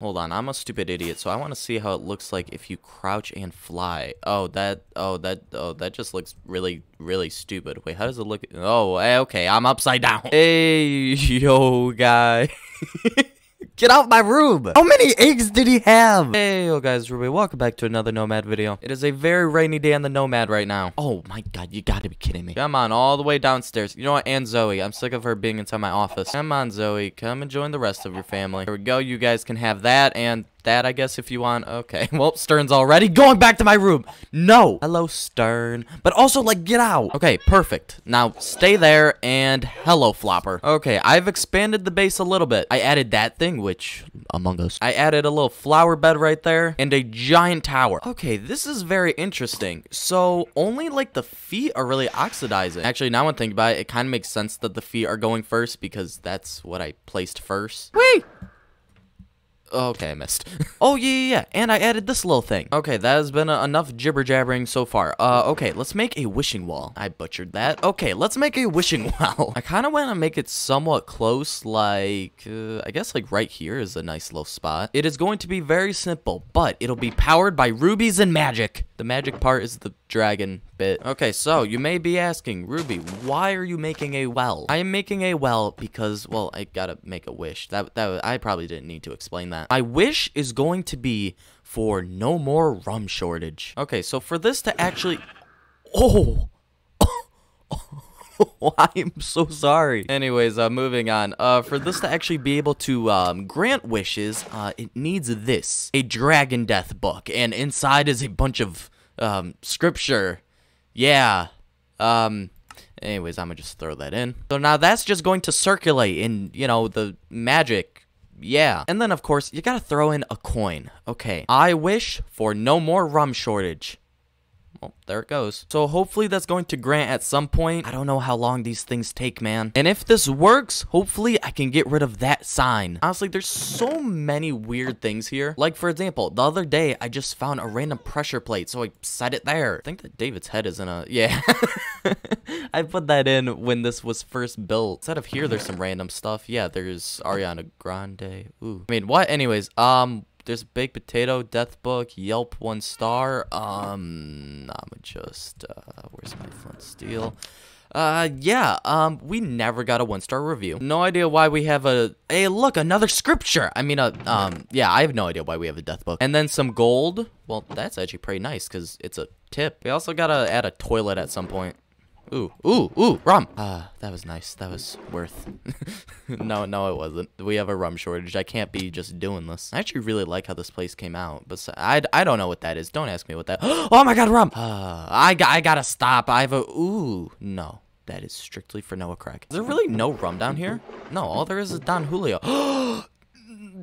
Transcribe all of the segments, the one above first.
Hold on, I'm a stupid idiot, so I want to see how it looks like if you crouch and fly. Oh, that, oh, that, oh, that just looks really, really stupid. Wait, how does it look? Oh, eh, okay, I'm upside down. Hey, yo, guy. Get out my room! How many eggs did he have? Hey, yo guys, Ruby, welcome back to another Nomad video. It is a very rainy day on the Nomad right now. Oh my god, you gotta be kidding me. Come on, all the way downstairs. You know what, and Zoe, I'm sick of her being inside my office. Come on, Zoe, come and join the rest of your family. Here we go, you guys can have that and that, I guess, if you want. Okay. Well, Stern's already going back to my room. No. Hello, Stern. But also, like, get out. Okay, perfect. Now, stay there and hello, Flopper. Okay, I've expanded the base a little bit. I added that thing, which Among Us. I added a little flower bed right there and a giant tower. Okay, this is very interesting. So only like the feet are really oxidizing. Actually, now I'm thinking about it, it kind of makes sense that the feet are going first because that's what I placed first. Wait! Okay, I missed. oh, yeah, yeah, yeah, and I added this little thing. Okay, that has been uh, enough jibber-jabbering so far. Uh, okay, let's make a wishing wall. I butchered that. Okay, let's make a wishing wall. I kind of want to make it somewhat close, like, uh, I guess like right here is a nice little spot. It is going to be very simple, but it'll be powered by rubies and magic. The magic part is the dragon bit. Okay, so you may be asking, Ruby, why are you making a well? I am making a well because, well, I gotta make a wish. That, that I probably didn't need to explain that. My wish is going to be for no more rum shortage. Okay, so for this to actually... Oh! I'm so sorry. Anyways, uh, moving on. Uh, for this to actually be able to um, grant wishes, uh, it needs this. A Dragon Death book. And inside is a bunch of um, scripture. Yeah. Um, anyways, I'm going to just throw that in. So now that's just going to circulate in, you know, the magic yeah. And then, of course, you gotta throw in a coin. Okay. I wish for no more rum shortage well, there it goes. So hopefully that's going to grant at some point. I don't know how long these things take, man. And if this works, hopefully I can get rid of that sign. Honestly, there's so many weird things here. Like, for example, the other day, I just found a random pressure plate, so I set it there. I think that David's head is in a... Yeah. I put that in when this was first built. Instead of here, there's some random stuff. Yeah, there's Ariana Grande. Ooh. I mean, what? Anyways, um, there's Baked Potato, Death Book, Yelp One Star. Um, I'm just, uh, where's my Flint Steel? Uh, yeah, um, we never got a one-star review. No idea why we have a, hey, look, another scripture. I mean, uh, um, yeah, I have no idea why we have a death book. And then some gold. Well, that's actually pretty nice because it's a tip. We also gotta add a toilet at some point. Ooh, ooh, ooh, rum. Ah, uh, that was nice. That was worth. no, no, it wasn't. We have a rum shortage. I can't be just doing this. I actually really like how this place came out, but I, I don't know what that is. Don't ask me what that. oh my God, rum. Uh, I, I gotta stop. I have a, ooh, no. That is strictly for Noah Craig. Is there really no rum down here? No, all there is is Don Julio.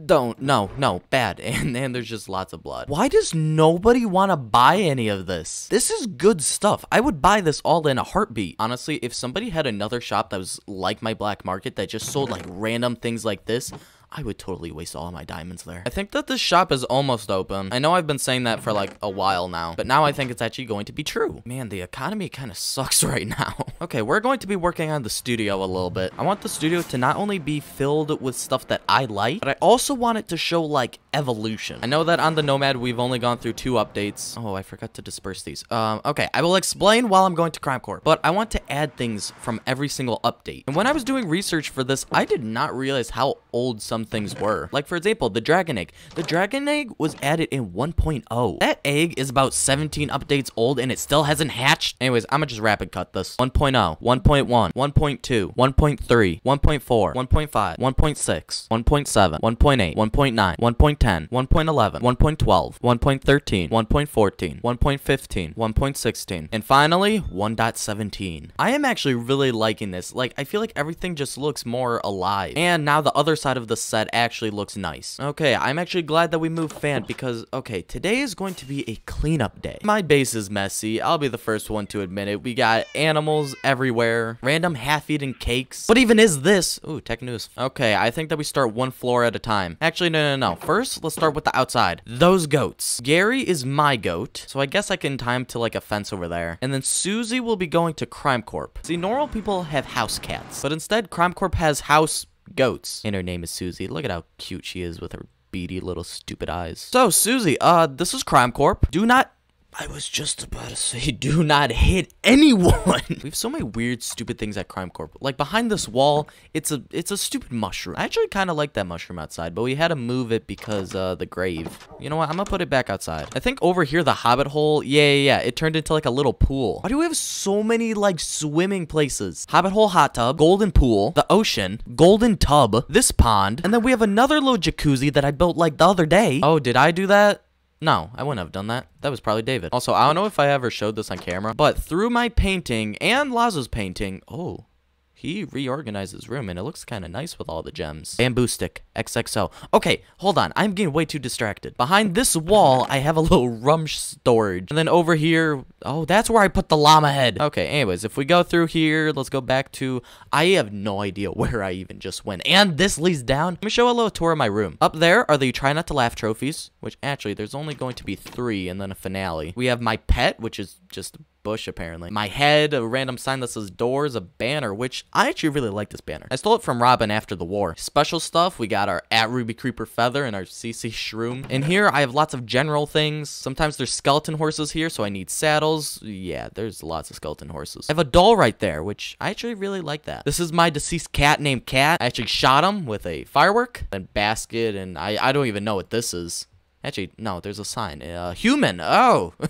don't. No, no, bad. And and there's just lots of blood. Why does nobody want to buy any of this? This is good stuff. I would buy this all in a heartbeat. Honestly, if somebody had another shop that was like my black market that just sold like random things like this, I would totally waste all my diamonds there. I think that this shop is almost open. I know I've been saying that for like a while now, but now I think it's actually going to be true. Man, the economy kind of sucks right now. okay, we're going to be working on the studio a little bit. I want the studio to not only be filled with stuff that I like, but I also want it to show like evolution. I know that on the Nomad, we've only gone through two updates. Oh, I forgot to disperse these. Um, okay, I will explain while I'm going to Crime Corp, but I want to add things from every single update. And when I was doing research for this, I did not realize how old some some things were. Like for example, the dragon egg. The dragon egg was added in 1.0. That egg is about 17 updates old and it still hasn't hatched. Anyways, I'm gonna just rapid cut this. 1.0, 1.1, 1.2, 1.3, 1.4, 1.5, 1.6, 1.7, 1.8, 1.9, 1.10, 1.11, 1.12, 1.13, 1.14, 1.15, 1.16, and finally 1.17. I am actually really liking this. Like, I feel like everything just looks more alive. And now the other side of the that actually looks nice. Okay, I'm actually glad that we moved fan because, okay, today is going to be a cleanup day. My base is messy. I'll be the first one to admit it. We got animals everywhere, random half-eaten cakes. What even is this? Ooh, tech news. Okay, I think that we start one floor at a time. Actually, no, no, no. First, let's start with the outside. Those goats. Gary is my goat, so I guess I can time to like a fence over there. And then Susie will be going to Crime Corp. See, normal people have house cats, but instead Crime Corp has house goats. And her name is Susie. Look at how cute she is with her beady little stupid eyes. So, Susie, uh, this is Crime Corp. Do not I was just about to say, do not hit anyone. we have so many weird, stupid things at Crime Corp. Like behind this wall, it's a it's a stupid mushroom. I actually kind of like that mushroom outside, but we had to move it because uh, the grave. You know what? I'm gonna put it back outside. I think over here, the Hobbit hole. Yeah, yeah, yeah. It turned into like a little pool. Why do we have so many like swimming places? Hobbit hole hot tub, golden pool, the ocean, golden tub, this pond, and then we have another little jacuzzi that I built like the other day. Oh, did I do that? No, I wouldn't have done that. That was probably David. Also, I don't know if I ever showed this on camera, but through my painting and Lazo's painting, oh, he reorganizes his room, and it looks kind of nice with all the gems. Bamboo stick, XXO. Okay, hold on. I'm getting way too distracted. Behind this wall, I have a little rum storage. And then over here, oh, that's where I put the llama head. Okay, anyways, if we go through here, let's go back to, I have no idea where I even just went. And this leads down. Let me show a little tour of my room. Up there are the Try Not to Laugh trophies, which actually there's only going to be three and then a finale. We have my pet, which is just a bush apparently. My head, a random sign that says doors, a banner, which I actually really like this banner. I stole it from Robin after the war. Special stuff, we got our at Ruby Creeper Feather and our CC Shroom. And here I have lots of general things. Sometimes there's skeleton horses here, so I need saddles. Yeah, there's lots of skeleton horses. I have a doll right there, which I actually really like that. This is my deceased cat named Cat. I actually shot him with a firework and basket, and I, I don't even know what this is. Actually, no, there's a sign. Uh, human. Oh.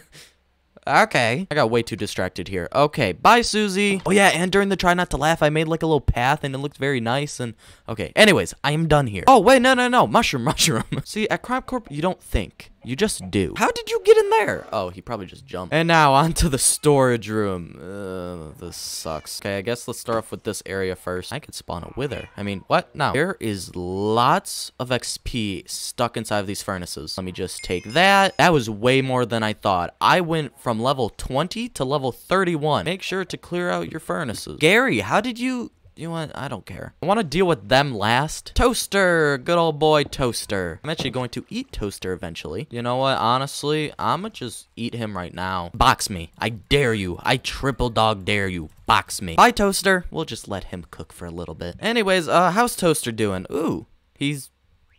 Okay. I got way too distracted here. Okay. Bye, Susie. Oh, yeah. And during the try not to laugh, I made like a little path and it looked very nice. And okay. Anyways, I am done here. Oh, wait. No, no, no. Mushroom, mushroom. See, at Crime Corp, you don't think. You just do. How did you get in there? Oh, he probably just jumped. And now onto the storage room. Ugh, this sucks. Okay, I guess let's start off with this area first. I could spawn a wither. I mean, what? Now, there is lots of XP stuck inside of these furnaces. Let me just take that. That was way more than I thought. I went from level 20 to level 31. Make sure to clear out your furnaces. Gary, how did you you know what? I don't care. I want to deal with them last. Toaster! Good old boy Toaster. I'm actually going to eat Toaster eventually. You know what? Honestly, I'ma just eat him right now. Box me. I dare you. I triple dog dare you. Box me. Bye, Toaster. We'll just let him cook for a little bit. Anyways, uh, how's Toaster doing? Ooh, he's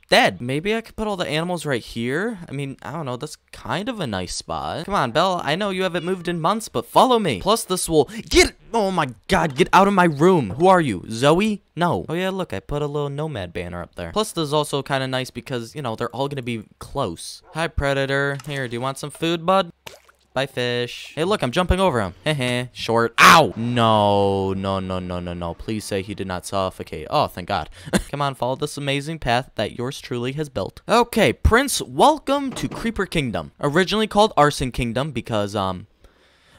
dead. Maybe I could put all the animals right here. I mean, I don't know. That's kind of a nice spot. Come on, Belle. I know you haven't moved in months, but follow me. Plus, this will get Oh my god, get out of my room. Who are you? Zoe? No. Oh yeah, look, I put a little nomad banner up there. Plus, this is also kind of nice because, you know, they're all gonna be close. Hi, Predator. Here, do you want some food, bud? Bye, fish. Hey, look, I'm jumping over him. Heh short. Ow! No, no, no, no, no, no. Please say he did not suffocate. Oh, thank God. Come on, follow this amazing path that yours truly has built. Okay, Prince, welcome to Creeper Kingdom. Originally called Arson Kingdom because, um,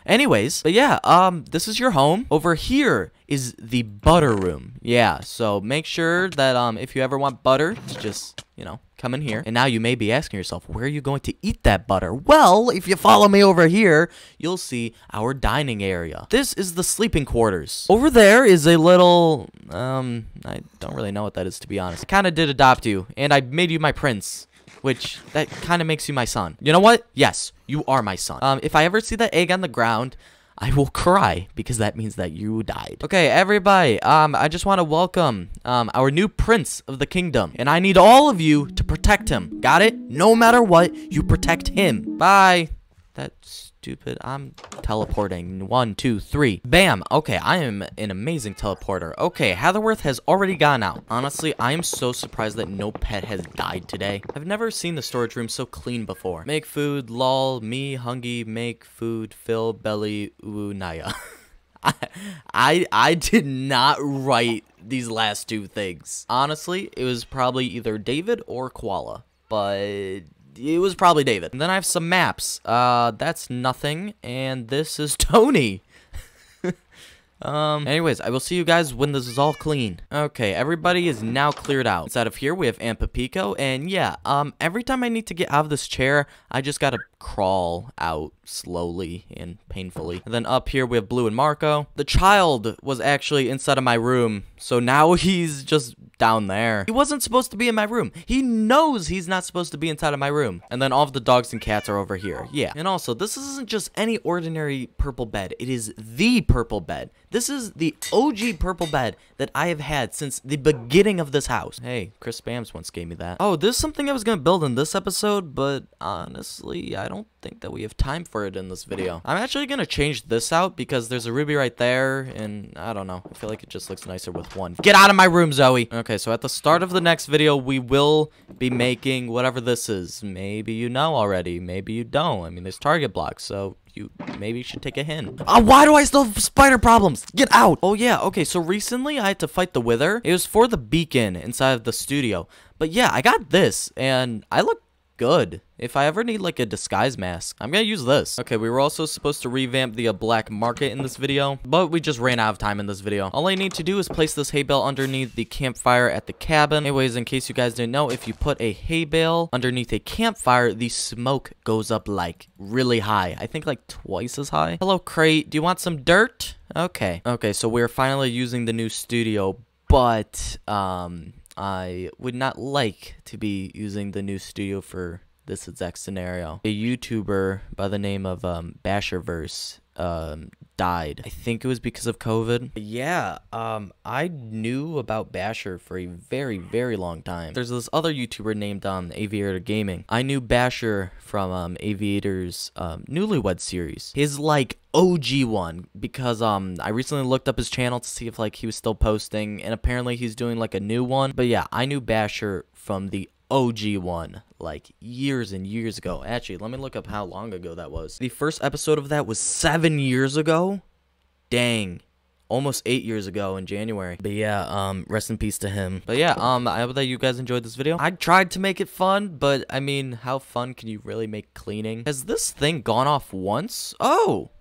Anyways, but yeah, um, this is your home. Over here is the butter room. Yeah, so make sure that um, if you ever want butter, just, you know, come in here. And now you may be asking yourself, where are you going to eat that butter? Well, if you follow me over here, you'll see our dining area. This is the sleeping quarters. Over there is a little, um, I don't really know what that is, to be honest. I kind of did adopt you, and I made you my prince which that kind of makes you my son. You know what? Yes, you are my son. Um, if I ever see that egg on the ground, I will cry because that means that you died. Okay, everybody, um, I just want to welcome um, our new prince of the kingdom, and I need all of you to protect him. Got it? No matter what, you protect him. Bye. That's stupid. I'm teleporting. One, two, three. Bam. Okay, I am an amazing teleporter. Okay, Hatherworth has already gone out. Honestly, I am so surprised that no pet has died today. I've never seen the storage room so clean before. Make food, lol, me, hungry, make food, fill, belly, ooh, naya. I, I, I did not write these last two things. Honestly, it was probably either David or Koala, but it was probably David. And then I have some maps. Uh, that's nothing. And this is Tony. Um, anyways, I will see you guys when this is all clean. Okay, everybody is now cleared out. Inside of here, we have Aunt and yeah, um, every time I need to get out of this chair, I just gotta crawl out slowly and painfully. And then up here we have Blue and Marco. The child was actually inside of my room, so now he's just down there. He wasn't supposed to be in my room. He knows he's not supposed to be inside of my room. And then all of the dogs and cats are over here. Yeah. And also, this isn't just any ordinary purple bed. It is the purple bed. This is the OG purple bed that I have had since the beginning of this house. Hey, Chris Spams once gave me that. Oh, there's something I was gonna build in this episode, but honestly, I I don't think that we have time for it in this video. I'm actually going to change this out because there's a ruby right there, and I don't know. I feel like it just looks nicer with one. Get out of my room, Zoe! Okay, so at the start of the next video, we will be making whatever this is. Maybe you know already. Maybe you don't. I mean, there's target blocks, so you maybe should take a hint. Uh, why do I still have spider problems? Get out. Oh, yeah. Okay, so recently I had to fight the Wither. It was for the beacon inside of the studio. But yeah, I got this, and I look good. If I ever need like a disguise mask, I'm gonna use this. Okay, we were also supposed to revamp the uh, black market in this video, but we just ran out of time in this video. All I need to do is place this hay bale underneath the campfire at the cabin. Anyways, in case you guys didn't know, if you put a hay bale underneath a campfire, the smoke goes up like really high. I think like twice as high. Hello, crate. Do you want some dirt? Okay. Okay, so we're finally using the new studio, but um I would not like to be using the new studio for this exact scenario. A YouTuber by the name of um, Basherverse um, died. I think it was because of COVID. Yeah, um, I knew about Basher for a very, very long time. There's this other YouTuber named um, Aviator Gaming. I knew Basher from um, Aviator's um, Newlywed series. His like OG one because um I recently looked up his channel to see if like he was still posting and apparently he's doing like a new one. But yeah, I knew Basher from the OG one, like years and years ago. Actually, let me look up how long ago that was. The first episode of that was seven years ago. Dang. Almost eight years ago in January. But yeah, um, rest in peace to him. But yeah, um, I hope that you guys enjoyed this video. I tried to make it fun, but I mean, how fun can you really make cleaning? Has this thing gone off once? Oh,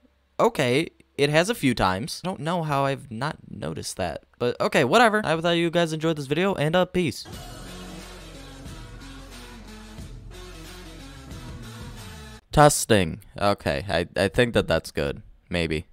okay. It has a few times. I don't know how I've not noticed that. But okay, whatever. I hope that you guys enjoyed this video, and uh, peace. Testing. Okay, I, I think that that's good. Maybe.